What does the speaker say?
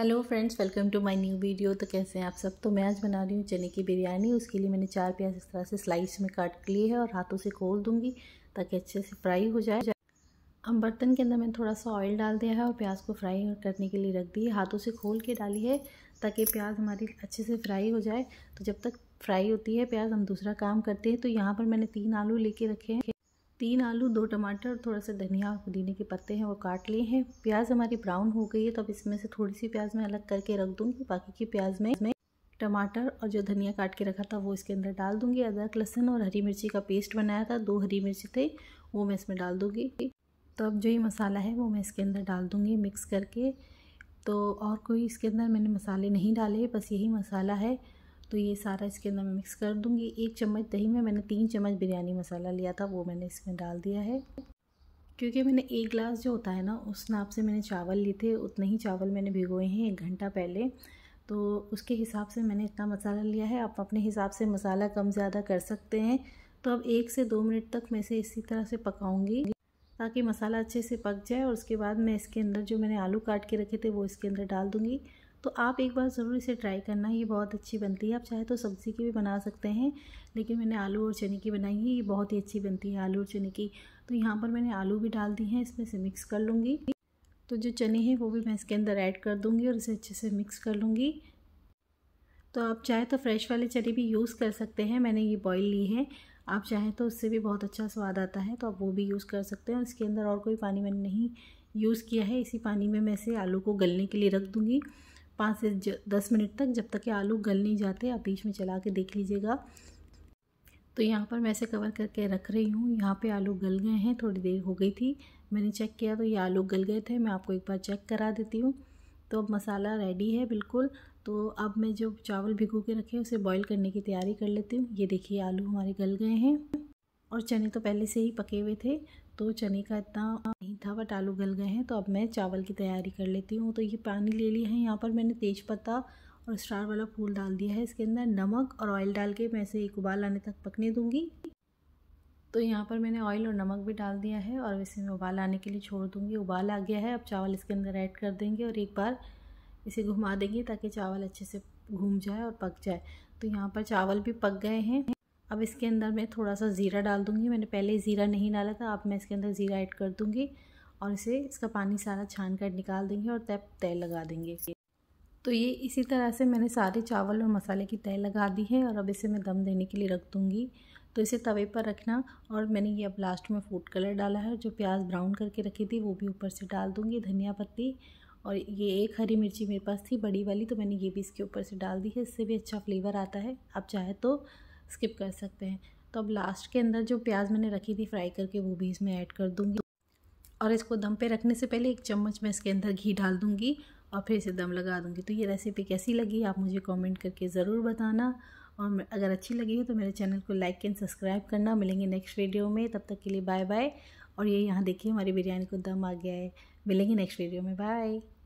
hello friends welcome to my new video तो कैसे हैं आप सब तो मैं आज बना रही हूँ चने की बिरयानी उसके लिए मैंने चार प्याज इस तरह से स्लाइस में काट के लिए है और हाथों से खोल दूँगी ताकि अच्छे से फ्राई हो जाए हम बर्तन के अंदर मैंने थोड़ा सा ऑयल डाल दिया है और प्याज को फ्राई करने के लिए रख दी है हाथों से खोल के डाली है ताकि प्याज हमारी अच्छे से फ्राई हो जाए तो जब तक फ्राई होती है प्याज हम दूसरा काम करते हैं तो यहाँ पर मैंने तीन आलू लेके रखे हैं तीन आलू दो टमाटर थोड़ा सा धनिया और पुदीने के पत्ते हैं वो काट लिए हैं प्याज हमारी ब्राउन हो गई है तो अब इसमें से थोड़ी सी प्याज मैं अलग करके रख दूंगी बाकी की प्याज में इसमें टमाटर और जो धनिया काट के रखा था वो इसके अंदर डाल दूंगी अदरक लहसुन और हरी मिर्ची का पेस्ट बनाया था दो हरी मिर्ची थे वो मैं इसमें डाल दूँगी तो अब जो ये मसाला है वो मैं इसके अंदर डाल दूँगी मिक्स करके तो और कोई इसके अंदर मैंने मसाले नहीं डाले बस यही मसाला है तो ये सारा इसके अंदर मैं मिक्स कर दूँगी एक चम्मच दही में मैंने तीन चम्मच बिरयानी मसाला लिया था वो मैंने इसमें डाल दिया है क्योंकि मैंने एक गिलास जो होता है ना उस नाप से मैंने चावल लिए थे उतने ही चावल मैंने भिगोए हैं एक घंटा पहले तो उसके हिसाब से मैंने इतना मसाला लिया है आप अपने हिसाब से मसाला कम ज़्यादा कर सकते हैं तो अब एक से दो मिनट तक मैं इसे इसी तरह से पकाऊंगी ताकि मसाला अच्छे से पक जाए और उसके बाद मैं इसके अंदर जो मैंने आलू काट के रखे थे वो इसके अंदर डाल दूँगी तो आप एक बार ज़रूर इसे ट्राई करना ये बहुत अच्छी बनती है आप चाहे तो सब्ज़ी की भी बना सकते हैं लेकिन मैंने आलू और चने की बनाई है ये बहुत ही अच्छी बनती है आलू और चने की तो यहाँ पर मैंने आलू भी डाल दी हैं इसमें से मिक्स कर लूँगी तो जो चने हैं वो भी मैं इसके अंदर ऐड कर दूँगी और इसे अच्छे से मिक्स कर लूँगी तो आप चाहे तो फ्रेश वाले चने भी यूज़ कर सकते हैं मैंने ये बॉईल ली है आप चाहें तो उससे भी बहुत अच्छा स्वाद आता है तो आप वो भी यूज़ कर सकते हैं इसके अंदर और कोई पानी मैंने नहीं यूज़ किया है इसी पानी में मैं इसे आलू को गलने के लिए रख दूँगी पाँच से दस मिनट तक जब तक कि आलू गल नहीं जाते आप बीच में चला के देख लीजिएगा तो यहाँ पर मैं ऐसे कवर करके रख रही हूँ यहाँ पे आलू गल गए हैं थोड़ी देर हो गई थी मैंने चेक किया तो ये आलू गल गए थे मैं आपको एक बार चेक करा देती हूँ तो अब मसाला रेडी है बिल्कुल तो अब मैं जो चावल भिगो के रखे उसे बॉईल करने की तैयारी कर लेती हूँ ये देखिए आलू हमारे गल गए हैं और चने तो पहले से ही पके हुए थे तो चने का इतना नहीं था बट आलू गल गए हैं तो अब मैं चावल की तैयारी कर लेती हूँ तो ये पानी ले लिया है यहाँ पर मैंने तेज पत्ता और स्टार वाला फूल डाल दिया है इसके अंदर नमक और ऑयल डाल के मैं इसे एक उबाल आने तक पकने दूँगी तो यहाँ पर मैंने ऑयल और नमक भी डाल दिया है और इसे मैं उबाल आने के लिए छोड़ दूँगी उबाल आ गया है अब चावल इसके अंदर ऐड कर देंगे और एक बार इसे घुमा देंगे ताकि चावल अच्छे से घूम जाए और पक जाए तो यहाँ पर चावल भी पक गए हैं अब इसके अंदर मैं थोड़ा सा ज़ीरा डाल दूँगी मैंने पहले ज़ीरा नहीं डाला था अब मैं इसके अंदर ज़ीरा ऐड कर दूँगी और इसे इसका पानी सारा छान कर निकाल देंगे और तय तय लगा देंगे तो ये इसी तरह से मैंने सारे चावल और मसाले की तय लगा दी है और अब इसे मैं दम देने के लिए रख दूँगी तो इसे तवे पर रखना और मैंने ये अब लास्ट में फूड कलर डाला है जो प्याज ब्राउन करके रखी थी वो भी ऊपर से डाल दूँगी धनिया पत्ती और ये एक हरी मिर्ची मेरे पास थी बड़ी वाली तो मैंने ये भी इसके ऊपर से डाल दी है इससे भी अच्छा फ्लेवर आता है आप चाहे तो स्किप कर सकते हैं तो अब लास्ट के अंदर जो प्याज मैंने रखी थी फ्राई करके वो भी इसमें ऐड कर दूँगी और इसको दम पे रखने से पहले एक चम्मच मैं इसके अंदर घी डाल दूँगी और फिर इसे दम लगा दूँगी तो ये रेसिपी कैसी लगी आप मुझे कमेंट करके ज़रूर बताना और अगर अच्छी लगी हो तो मेरे चैनल को लाइक एंड सब्सक्राइब करना मिलेंगे नेक्स्ट वीडियो में तब तक के लिए बाय बाय और ये यहाँ देखिए हमारी बिरयानी को दम आ गया है मिलेंगे नेक्स्ट वीडियो में बाय